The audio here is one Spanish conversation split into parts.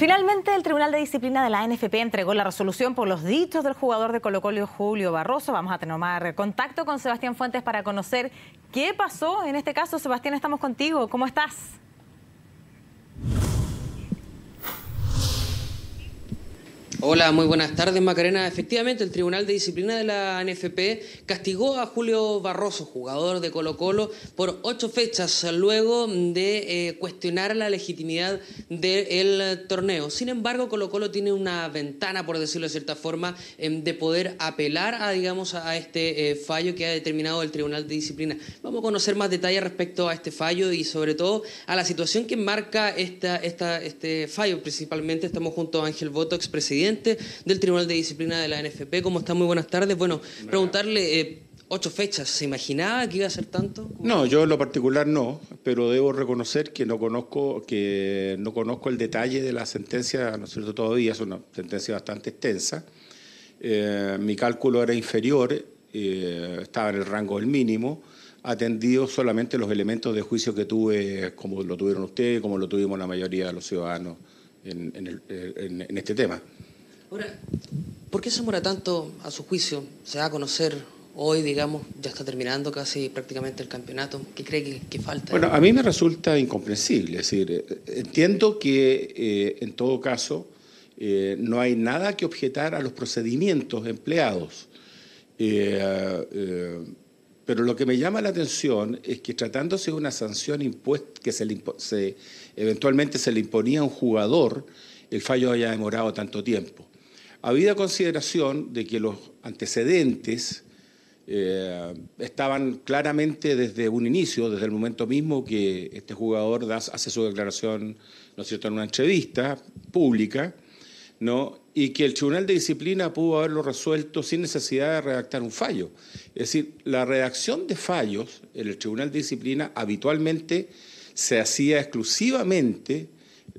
Finalmente, el Tribunal de Disciplina de la NFP entregó la resolución por los dichos del jugador de Colo Colo Julio Barroso. Vamos a más contacto con Sebastián Fuentes para conocer qué pasó. En este caso, Sebastián, estamos contigo. ¿Cómo estás? Hola, muy buenas tardes, Macarena. Efectivamente, el Tribunal de Disciplina de la NFP castigó a Julio Barroso, jugador de Colo Colo, por ocho fechas luego de eh, cuestionar la legitimidad del torneo. Sin embargo, Colo Colo tiene una ventana, por decirlo de cierta forma, em, de poder apelar a, digamos, a este eh, fallo que ha determinado el Tribunal de Disciplina. Vamos a conocer más detalles respecto a este fallo y sobre todo a la situación que marca esta, este fallo. Principalmente estamos junto a Ángel Voto, presidente del Tribunal de Disciplina de la NFP. ¿Cómo está? Muy buenas tardes. Bueno, preguntarle... Eh, ocho fechas, ¿se imaginaba que iba a ser tanto? No, yo en lo particular no, pero debo reconocer que no conozco, que no conozco el detalle de la sentencia, ¿no es cierto? Todavía es una sentencia bastante extensa. Eh, mi cálculo era inferior, eh, estaba en el rango del mínimo, atendido solamente los elementos de juicio que tuve, como lo tuvieron ustedes, como lo tuvimos la mayoría de los ciudadanos en este tema. Ahora, ¿por qué se demora tanto a su juicio? Se da a conocer hoy, digamos, ya está terminando casi prácticamente el campeonato. ¿Qué cree que, falta? Bueno, a mí me resulta incomprensible. Es decir, entiendo que eh, en todo caso eh, no hay nada que objetar a los procedimientos empleados. Eh, pero lo que me llama la atención es que tratándose de una sanción impuesta que se, eventualmente se le imponía a un jugador, el fallo haya demorado tanto tiempo. Había consideración de que los antecedentes eh, estaban claramente desde un inicio, desde el momento mismo que este jugador hace su declaración, ¿no es cierto?, en una entrevista pública, ¿no? Y que el Tribunal de Disciplina pudo haberlo resuelto sin necesidad de redactar un fallo. Es decir, la redacción de fallos en el Tribunal de Disciplina habitualmente se hacía exclusivamente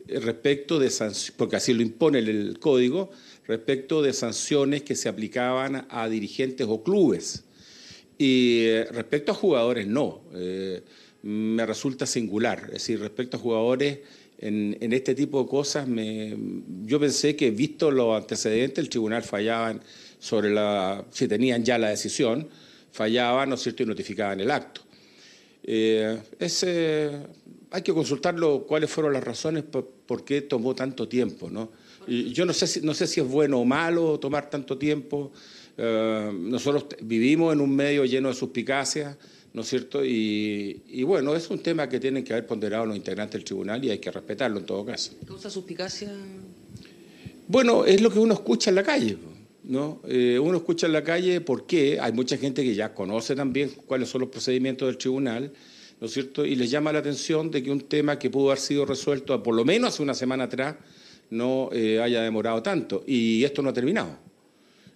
respecto de sanciones, porque así lo impone el código, respecto de sanciones que se aplicaban a dirigentes o clubes. Y eh, respecto a jugadores, no. Eh, me resulta singular. Es decir, respecto a jugadores, en, este tipo de cosas, me, yo pensé que, visto los antecedentes, el tribunal fallaba sobre la. si tenían ya la decisión, fallaban, ¿no es cierto?, y notificaban el acto. Eh, ese hay que consultarlo cuáles fueron las razones por, qué tomó tanto tiempo. ¿no? yo no sé, si, no sé si es bueno o malo tomar tanto tiempo. Eh, nosotros vivimos en un medio lleno de suspicacias, ¿no es cierto? Y, bueno, es un tema que tienen que haber ponderado los integrantes del tribunal y hay que respetarlo en todo caso. ¿Causa suspicacia? Bueno, es lo que uno escucha en la calle. ¿no? Eh, uno escucha en la calle porque hay mucha gente que ya conoce también cuáles son los procedimientos del tribunal cierto? Y les llama la atención de que un tema que pudo haber sido resuelto por lo menos hace una semana atrás no eh, haya demorado tanto. Y esto no ha terminado.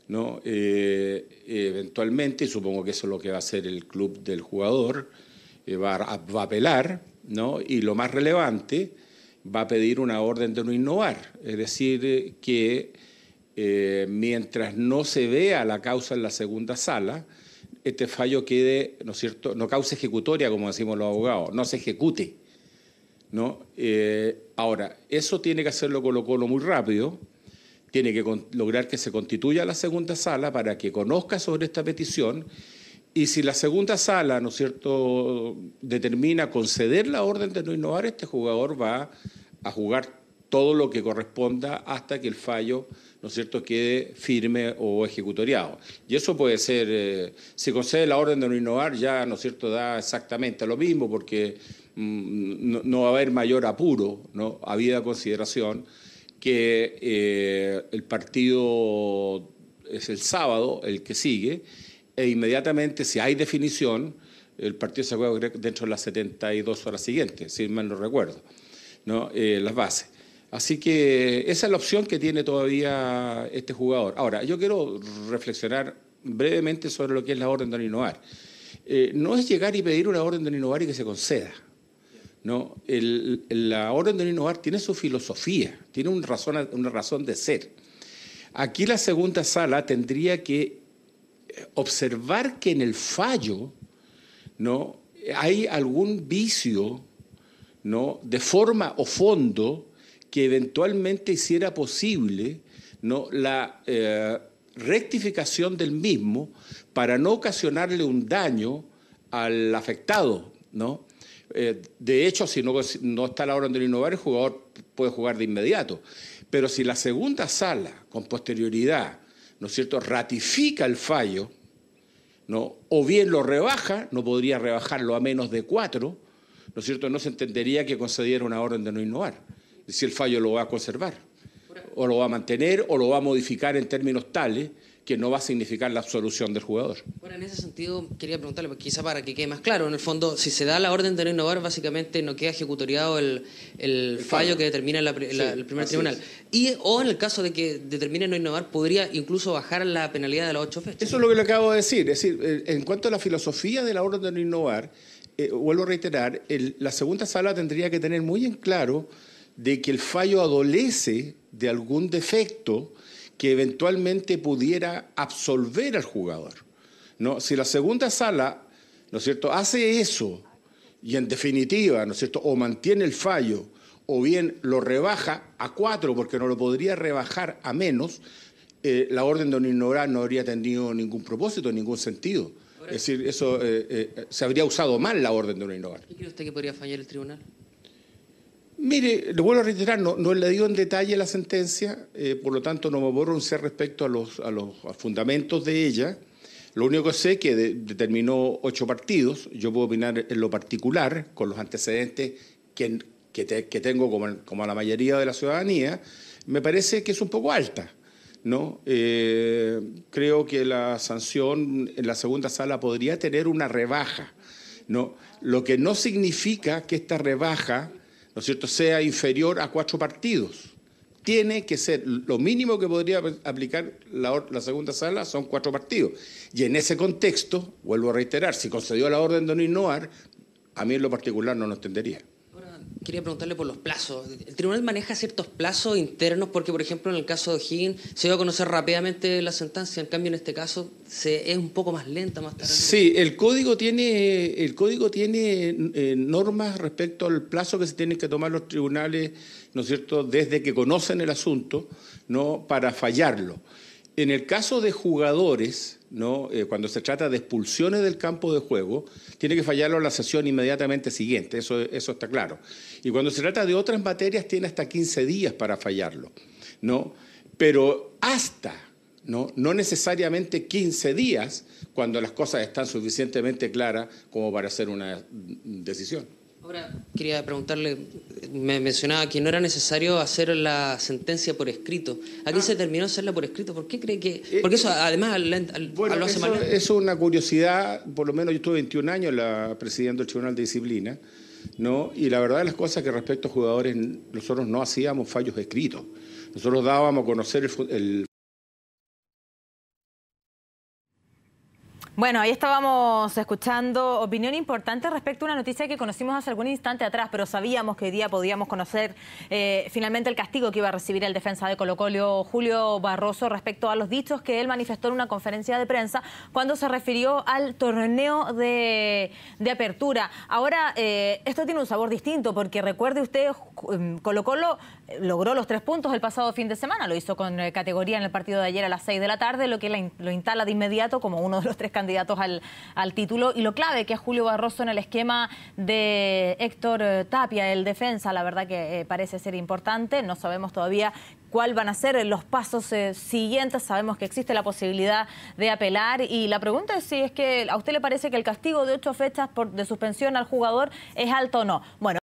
Eh, eh, eventualmente, y supongo que eso es lo que va a hacer el club del jugador, va, a, apelar, y lo más relevante, va a pedir una orden de no innovar. Es decir, que mientras no se vea la causa en la segunda sala, este fallo quede, ¿no es cierto?, no cause ejecutoria, como decimos los abogados, no se ejecute. ¿no? Eh, ahora, eso tiene que hacerlo Colo Colo muy rápido, tiene que lograr que se constituya la segunda sala para que conozca sobre esta petición y si la segunda sala, ¿no es cierto?, determina conceder la orden de no innovar, este jugador va a jugar todo lo que corresponda hasta que el fallo, ¿no es cierto?, quede firme o ejecutoriado. Y eso puede ser, eh, si concede la orden de no innovar, ya, ¿no es cierto?, da exactamente lo mismo porque mm, no, va a haber mayor apuro, ¿no?, habida consideración que eh, el partido es el sábado, el que sigue, e inmediatamente, si hay definición, el partido se juega dentro de las 72 horas siguientes, si mal no recuerdo, ¿no? Eh, las bases. Así que esa es la opción que tiene todavía este jugador. Ahora, yo quiero reflexionar brevemente sobre lo que es la orden de innovar. Eh, no es llegar y pedir una orden de innovar y que se conceda. la orden de innovar tiene su filosofía, tiene una razón de ser. Aquí la segunda sala tendría que eh, observar que en el fallo ¿no? hay algún vicio ¿no? de forma o fondo que eventualmente hiciera posible la eh, rectificación del mismo para no ocasionarle un daño al afectado. ¿no? Eh, de hecho, si no, está la orden de no innovar, el jugador puede jugar de inmediato. Pero si la segunda sala, con posterioridad, ¿no es cierto?, ratifica el fallo, ¿no? o bien lo rebaja, no podría rebajarlo a menos de cuatro, ¿no es cierto?, no se entendería que concediera una orden de no innovar si el fallo lo va a conservar, o lo va a mantener, o lo va a modificar en términos tales que no va a significar la absolución del jugador. Bueno, en ese sentido quería preguntarle, pues, quizá para que quede más claro, en el fondo, si se da la orden de no innovar, básicamente no queda ejecutoriado el, fallo, que determina el primer tribunal. Y o en el caso de que determine no innovar, podría incluso bajar la penalidad de las ocho fechas. Eso es lo que le acabo de decir. Es decir, eh, en cuanto a la filosofía de la orden de no innovar, eh, vuelvo a reiterar, el, la segunda sala tendría que tener muy en claro de que el fallo adolece de algún defecto que eventualmente pudiera absolver al jugador. ¿no? Si la segunda sala, ¿no es cierto?, hace eso y en definitiva, ¿no es cierto?, o mantiene el fallo o bien lo rebaja a cuatro porque no lo podría rebajar a menos, eh, la orden de ignorar no habría tenido ningún propósito, ningún sentido. Es decir, eso eh, eh, se habría usado mal la orden de ignorar. ¿Y cree usted que podría fallar el tribunal? Mire, lo vuelvo a reiterar, no, no le digo en detalle la sentencia, eh, por lo tanto no me puedo ser respecto a los, fundamentos de ella. Lo único que sé es que determinó ocho partidos, yo puedo opinar en lo particular, con los antecedentes que, que, tengo como, como, la mayoría de la ciudadanía, me parece que es un poco alta. ¿no? Eh, creo que la sanción en la segunda sala podría tener una rebaja. ¿no? Lo que no significa que esta rebaja cierto?, sea inferior a cuatro partidos. Tiene que ser, lo mínimo que podría aplicar la, segunda sala son cuatro partidos. Y en ese contexto, vuelvo a reiterar, si concedió la orden de no innovar, a mí en lo particular no lo entendería quería preguntarle por los plazos. ¿El tribunal maneja ciertos plazos internos? Porque, por ejemplo, en el caso de O'Higgins se iba a conocer rápidamente la sentencia, en cambio en este caso se, es un poco más lenta, más tarde. Sí, el código tiene, el código tiene eh, normas respecto al plazo que se tienen que tomar los tribunales, ¿no es cierto?, desde que conocen el asunto, ¿no?, para fallarlo. En el caso de jugadores, eh, cuando se trata de expulsiones del campo de juego, tiene que fallarlo la sesión inmediatamente siguiente, eso, eso está claro. Y cuando se trata de otras materias, tiene hasta 15 días para fallarlo, ¿no? Pero hasta, ¿no? No necesariamente 15 días, cuando las cosas están suficientemente claras como para hacer una decisión. Ahora quería preguntarle, me mencionaba que no era necesario hacer la sentencia por escrito. Aquí ah. se terminó hacerla por escrito. ¿Por qué cree que...? Eh, Porque eso eh, además al, al, hace eso, es una curiosidad, por lo menos yo estuve 21 años la, presidiendo el Tribunal de Disciplina, ¿no? Y la verdad de las cosas que respecto a jugadores, nosotros no hacíamos fallos escritos. Nosotros dábamos a conocer el, el Bueno, ahí estábamos escuchando opinión importante respecto a una noticia que conocimos hace algún instante atrás, pero sabíamos que hoy día podíamos conocer eh, finalmente el castigo que iba a recibir el defensa de Colo Colo, Julio Barroso, respecto a los dichos que él manifestó en una conferencia de prensa cuando se refirió al torneo de, apertura. Ahora, eh, esto tiene un sabor distinto, porque recuerde usted, em, Colo Colo logró los tres puntos el pasado fin de semana, lo hizo con eh, categoría en el partido de ayer a las seis de la tarde, lo que lo instala de inmediato como uno de los tres candidatos al, al título y lo clave que es Julio Barroso en el esquema de Héctor eh, Tapia, el defensa, la verdad que eh, parece ser importante, no sabemos todavía cuál van a ser los pasos siguientes. Sabemos que existe la posibilidad de apelar y la pregunta es si es que a usted le parece que el castigo de ocho fechas de suspensión al jugador es alto o no. Bueno,